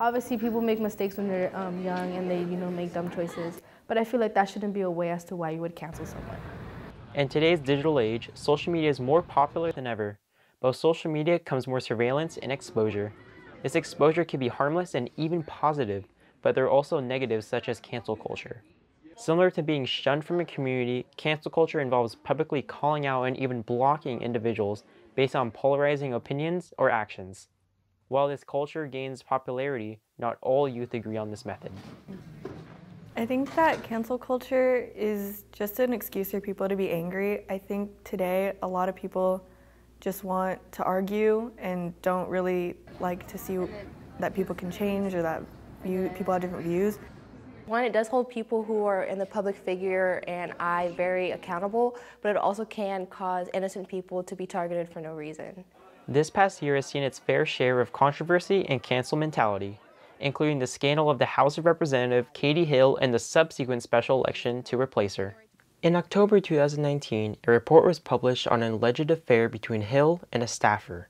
obviously people make mistakes when they're um, young and they, you know, make dumb choices. But I feel like that shouldn't be a way as to why you would cancel someone. In today's digital age, social media is more popular than ever. But with social media comes more surveillance and exposure. This exposure can be harmless and even positive, but there are also negatives such as cancel culture. Similar to being shunned from a community, cancel culture involves publicly calling out and even blocking individuals based on polarizing opinions or actions. While this culture gains popularity, not all youth agree on this method. I think that cancel culture is just an excuse for people to be angry. I think today a lot of people just want to argue and don't really like to see that people can change or that people have different views. One, it does hold people who are in the public figure and I very accountable, but it also can cause innocent people to be targeted for no reason. This past year has seen its fair share of controversy and cancel mentality, including the scandal of the House of Representative Katie Hill and the subsequent special election to replace her. In October 2019, a report was published on an alleged affair between Hill and a staffer,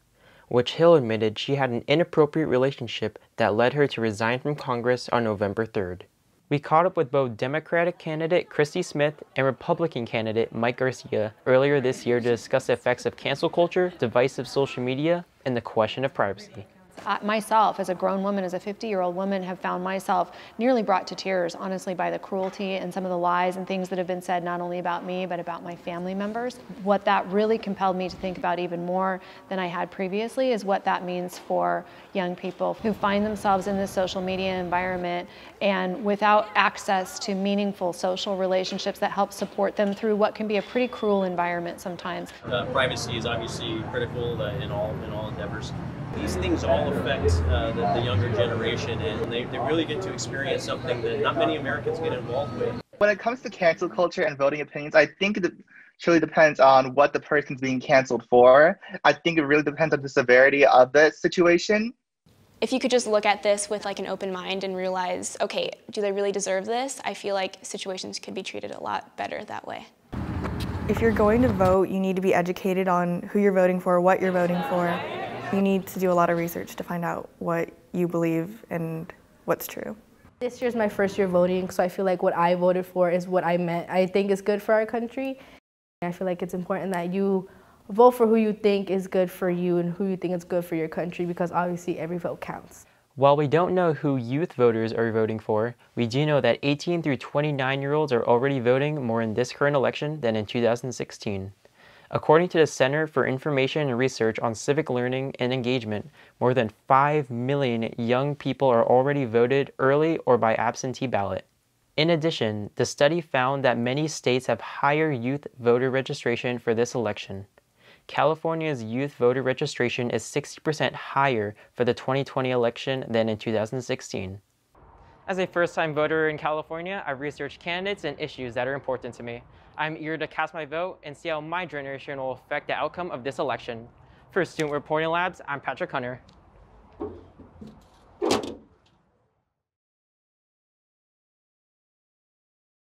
which Hill admitted she had an inappropriate relationship that led her to resign from Congress on November 3rd. We caught up with both Democratic candidate Christy Smith and Republican candidate Mike Garcia earlier this year to discuss the effects of cancel culture, divisive social media, and the question of privacy. I, myself, as a grown woman, as a 50 year old woman, have found myself nearly brought to tears, honestly, by the cruelty and some of the lies and things that have been said, not only about me, but about my family members. What that really compelled me to think about even more than I had previously is what that means for young people who find themselves in this social media environment and without access to meaningful social relationships that help support them through what can be a pretty cruel environment sometimes. Uh, privacy is obviously critical uh, in all in all endeavors. These things all affect uh, the, the, younger generation, and they, they really get to experience something that not many Americans get involved with. When it comes to cancel culture and voting opinions, I think it truly depends on what the person's being canceled for. I think it really depends on the severity of the situation. If you could just look at this with like an open mind and realize, okay, do they really deserve this? I feel like situations could be treated a lot better that way if you're going to vote, you need to be educated on who you're voting for, what you're voting for, you need to do a lot of research to find out what you believe and what's true. This year is my first year voting, so I feel like what I voted for is what I meant. I think it's good for our country. I feel like it's important that you vote for who you think is good for you and who you think is good for your country because obviously every vote counts. While we don't know who youth voters are voting for, we do know that 18 through 29 year olds are already voting more in this current election than in 2016. According to the Center for Information and Research on Civic Learning and Engagement, more than 5 million young people are already voted early or by absentee ballot. In addition, the study found that many states have higher youth voter registration for this election. California's youth voter registration is 60% higher for the 2020 election than in 2016. As a first-time voter in California, I've researched candidates and issues that are important to me. I'm eager to cast my vote and see how my generation will affect the outcome of this election. For Student Reporting Labs, I'm Patrick Hunter.